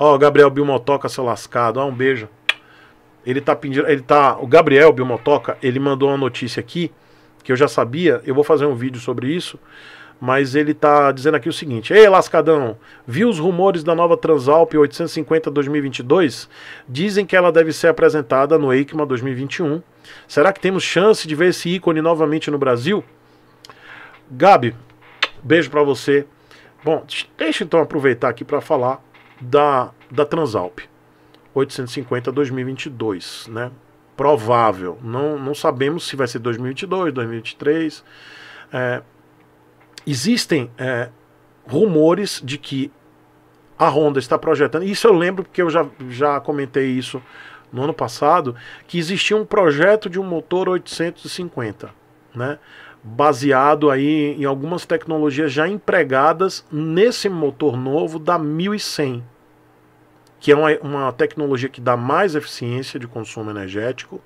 Ó, oh, Gabriel Bilmotoca, seu lascado. Ó, oh, um beijo. Ele tá pedindo. Ele tá. O Gabriel Bilmotoca, ele mandou uma notícia aqui, que eu já sabia, eu vou fazer um vídeo sobre isso. Mas ele tá dizendo aqui o seguinte: Ei, Lascadão, viu os rumores da nova Transalp 850 2022? Dizem que ela deve ser apresentada no EICMA 2021. Será que temos chance de ver esse ícone novamente no Brasil? Gabi, beijo para você. Bom, deixa então aproveitar aqui para falar da, da Transalp. 850 a 2022, né? Provável. Não, não sabemos se vai ser 2022, 2023. É, existem é, rumores de que a Honda está projetando. Isso eu lembro porque eu já, já comentei isso no ano passado, que existia um projeto de um motor 850, né? baseado aí em algumas tecnologias já empregadas nesse motor novo da 1100, que é uma, uma tecnologia que dá mais eficiência de consumo energético,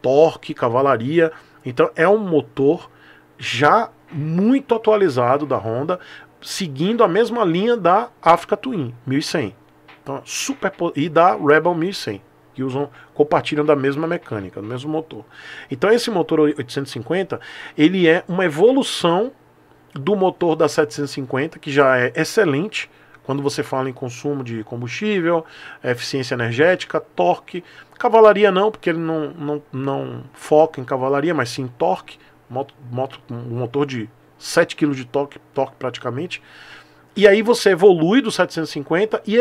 torque, cavalaria. Então é um motor já muito atualizado da Honda, seguindo a mesma linha da Africa Twin 1100. Então, super e da Rebel 1100 que usam compartilham da mesma mecânica, do mesmo motor. Então esse motor 850, ele é uma evolução do motor da 750, que já é excelente quando você fala em consumo de combustível, eficiência energética, torque. Cavalaria não, porque ele não, não, não foca em cavalaria, mas sim em torque. Moto, moto, um motor de 7 kg de torque, torque praticamente. E aí você evolui do 750 e,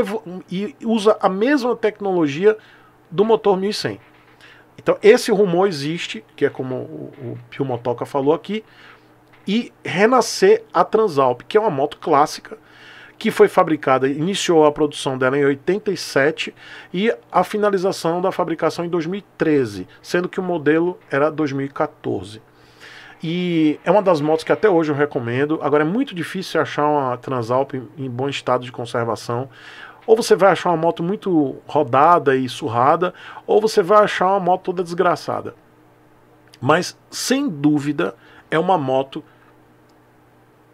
e usa a mesma tecnologia do motor 1100. Então, esse rumor existe, que é como o, o Motoca falou aqui, e renascer a Transalp, que é uma moto clássica, que foi fabricada, iniciou a produção dela em 87 e a finalização da fabricação em 2013, sendo que o modelo era 2014. E é uma das motos que até hoje eu recomendo. Agora é muito difícil achar uma Transalp em bom estado de conservação. Ou você vai achar uma moto muito rodada e surrada, ou você vai achar uma moto toda desgraçada. Mas, sem dúvida, é uma moto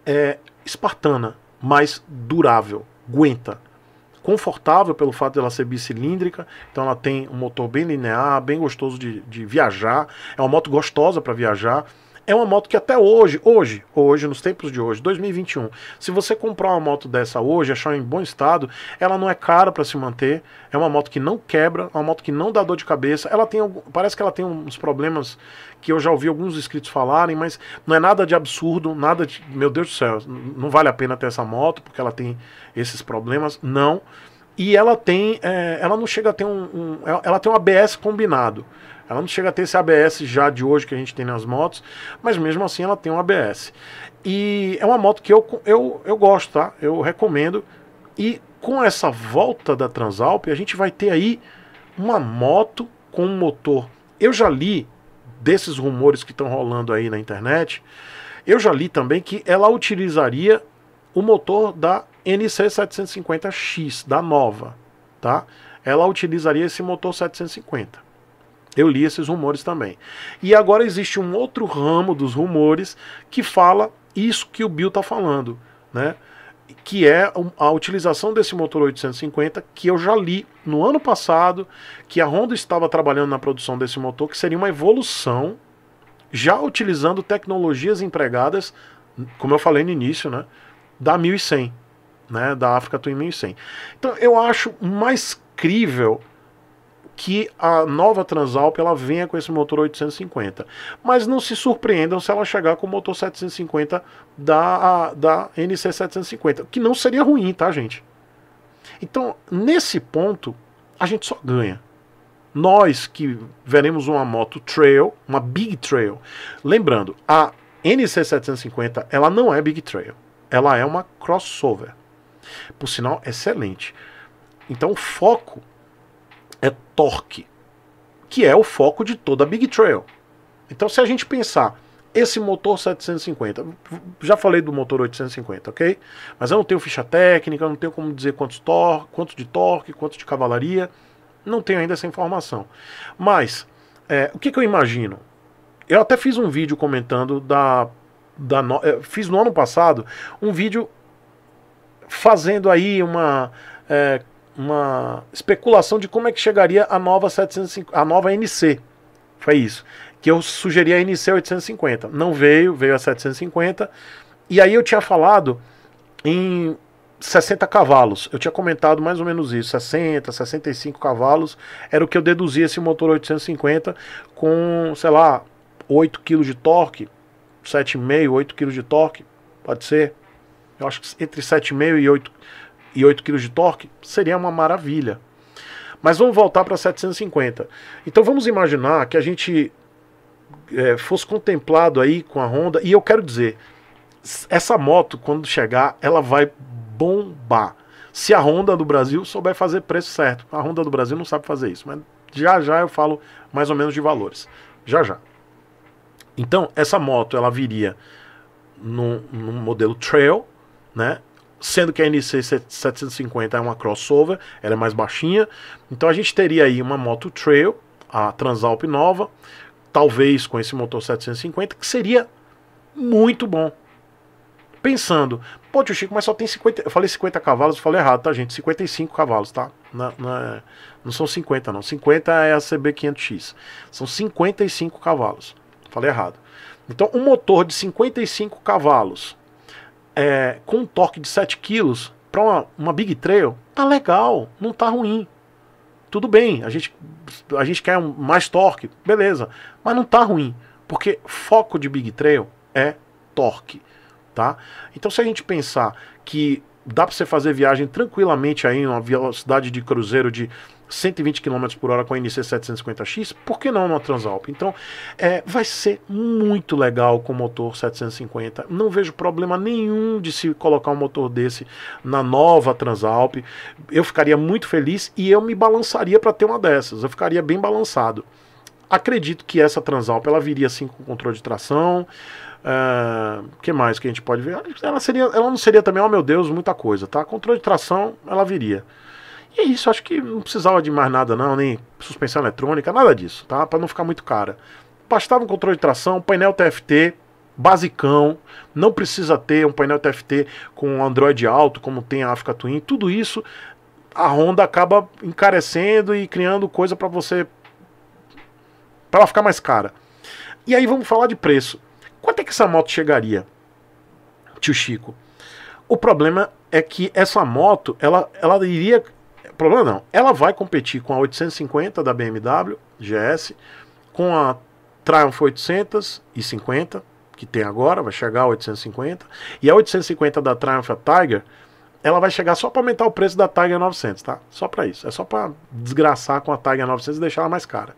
é, espartana, mas durável, aguenta. Confortável pelo fato dela ser bicilíndrica, então ela tem um motor bem linear, bem gostoso de, de viajar. É uma moto gostosa para viajar. É uma moto que até hoje, hoje, hoje, nos tempos de hoje, 2021, se você comprar uma moto dessa hoje, achar em bom estado, ela não é cara para se manter, é uma moto que não quebra, é uma moto que não dá dor de cabeça. Ela tem parece que ela tem uns problemas que eu já ouvi alguns inscritos falarem, mas não é nada de absurdo, nada de, meu Deus do céu, não vale a pena ter essa moto porque ela tem esses problemas, não. E ela tem, é, ela não chega a ter um, um ela tem um ABS combinado. Ela não chega a ter esse ABS já de hoje que a gente tem nas motos, mas mesmo assim ela tem um ABS. E é uma moto que eu, eu, eu gosto, tá? Eu recomendo. E com essa volta da Transalp, a gente vai ter aí uma moto com um motor. Eu já li desses rumores que estão rolando aí na internet, eu já li também que ela utilizaria o motor da NC750X, da nova, tá? Ela utilizaria esse motor 750. Eu li esses rumores também. E agora existe um outro ramo dos rumores que fala isso que o Bill está falando, né? que é a utilização desse motor 850 que eu já li no ano passado que a Honda estava trabalhando na produção desse motor que seria uma evolução já utilizando tecnologias empregadas como eu falei no início né da 1100 né da África Twin 1100 então eu acho mais crível que a nova Transalp ela venha com esse motor 850. Mas não se surpreendam se ela chegar com o motor 750 da, a, da NC750, que não seria ruim, tá, gente? Então, nesse ponto, a gente só ganha. Nós que veremos uma moto trail, uma big trail. Lembrando, a NC750 ela não é big trail, ela é uma crossover. Por sinal, excelente. Então, o foco é torque, que é o foco de toda a Big Trail. Então, se a gente pensar esse motor 750, já falei do motor 850, ok? Mas eu não tenho ficha técnica, não tenho como dizer quantos tor quanto de torque, quanto de cavalaria, não tenho ainda essa informação. Mas, é, o que, que eu imagino? Eu até fiz um vídeo comentando da da no... É, fiz no ano passado um vídeo fazendo aí uma é, uma especulação de como é que chegaria a nova 750, a nova NC. Foi isso. Que eu sugeri a NC 850. Não veio, veio a 750. E aí eu tinha falado em 60 cavalos. Eu tinha comentado mais ou menos isso, 60, 65 cavalos era o que eu deduzia esse motor 850 com, sei lá, 8 kg de torque, 7,5, 8 kg de torque, pode ser. Eu acho que entre 7,5 e 8 e 8 kg de torque, seria uma maravilha. Mas vamos voltar para 750. Então vamos imaginar que a gente é, fosse contemplado aí com a Honda. E eu quero dizer, essa moto, quando chegar, ela vai bombar. Se a Honda do Brasil souber fazer preço certo. A Honda do Brasil não sabe fazer isso, mas já já eu falo mais ou menos de valores. Já já. Então, essa moto ela viria num, num modelo trail, né? sendo que a NC750 é uma crossover, ela é mais baixinha. Então a gente teria aí uma moto trail, a Transalp nova, talvez com esse motor 750, que seria muito bom. Pensando, pô, tio Chico, mas só tem 50. Eu falei 50 cavalos, falei errado, tá, gente? 55 cavalos, tá? Na, na, é, não são 50, não. 50 é a CB500X. São 55 cavalos. Falei errado. Então, um motor de 55 cavalos é, com um torque de 7 kg para uma, uma Big Trail, tá legal, não tá ruim. Tudo bem, a gente, a gente quer um, mais torque, beleza, mas não tá ruim, porque foco de Big Trail é torque, tá? Então se a gente pensar que dá para você fazer viagem tranquilamente aí, uma velocidade de cruzeiro de 120 km por hora com a NC 750X, por que não uma Transalp? Então, é, vai ser muito legal com o motor 750. Não vejo problema nenhum de se colocar um motor desse na nova Transalp. Eu ficaria muito feliz e eu me balançaria para ter uma dessas. Eu ficaria bem balançado. Acredito que essa Transalp ela viria assim com controle de tração. Uh, que mais que a gente pode ver? Ela, seria, ela não seria também, oh meu Deus, muita coisa, tá? Controle de tração, ela viria. E é isso, acho que não precisava de mais nada não, nem suspensão eletrônica, nada disso, tá? Para não ficar muito cara. Bastava um controle de tração, painel TFT, basicão, não precisa ter um painel TFT com Android alto, como tem a Africa Twin, tudo isso a Honda acaba encarecendo e criando coisa para você para ela ficar mais cara. E aí vamos falar de preço. Quanto é que essa moto chegaria? Tio Chico. O problema é que essa moto, ela, ela iria Problema não. Ela vai competir com a 850 da BMW GS, com a Triumph 850, que tem agora, vai chegar a 850, e a 850 da Triumph Tiger, ela vai chegar só para aumentar o preço da Tiger 900, tá? Só para isso. É só para desgraçar com a Tiger 900 e deixar ela mais cara.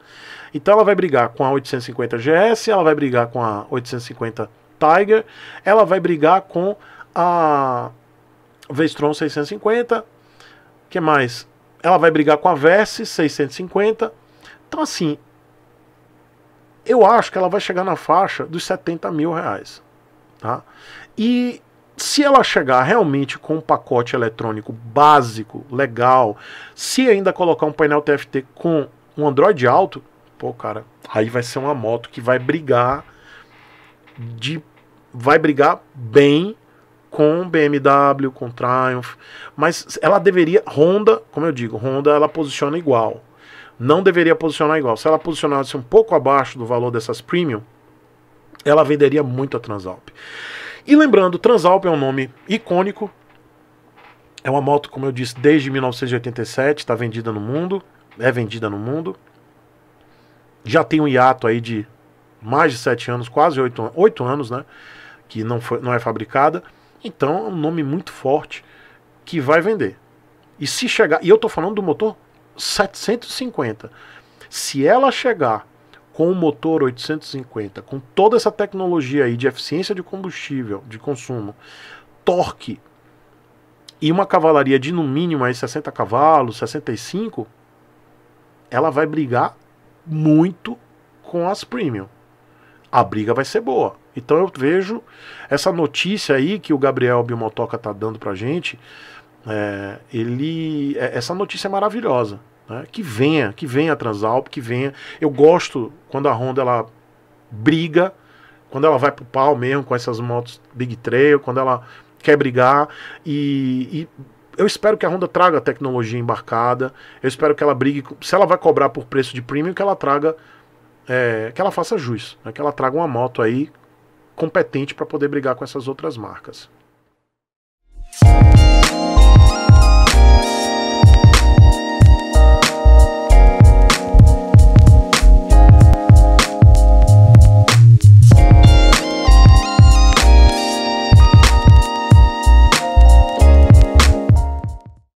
Então ela vai brigar com a 850 GS, ela vai brigar com a 850 Tiger, ela vai brigar com a Vestron 650, que mais? Ela vai brigar com a Vessi, 650. Então, assim, eu acho que ela vai chegar na faixa dos 70 mil reais. Tá? E se ela chegar realmente com um pacote eletrônico básico, legal, se ainda colocar um painel TFT com um Android alto, pô, cara, aí vai ser uma moto que vai brigar de vai brigar bem com BMW, com Triumph, mas ela deveria Honda, como eu digo, Honda ela posiciona igual. Não deveria posicionar igual. Se ela posicionasse um pouco abaixo do valor dessas premium, ela venderia muito a Transalp. E lembrando, Transalp é um nome icônico. É uma moto, como eu disse, desde 1987, está vendida no mundo, é vendida no mundo. Já tem um hiato aí de mais de sete anos, quase oito anos, né? Que não, foi, não é fabricada. Então é um nome muito forte que vai vender. E se chegar, e eu estou falando do motor 750. Se ela chegar com o motor 850, com toda essa tecnologia aí de eficiência de combustível, de consumo, torque e uma cavalaria de no mínimo aí 60 cavalos, 65, ela vai brigar muito com as premium. A briga vai ser boa. Então eu vejo essa notícia aí que o Gabriel Bilmotoca tá dando pra gente, é, ele, é, essa notícia é maravilhosa. Né? Que venha, que venha a Transalp, que venha. Eu gosto quando a Honda ela briga, quando ela vai pro pau mesmo com essas motos Big Trail, quando ela quer brigar e, e eu espero que a Honda traga tecnologia embarcada. Eu espero que ela brigue. Se ela vai cobrar por preço de premium, que ela traga. É, que ela faça jus. Né? Que ela traga uma moto aí competente para poder brigar com essas outras marcas.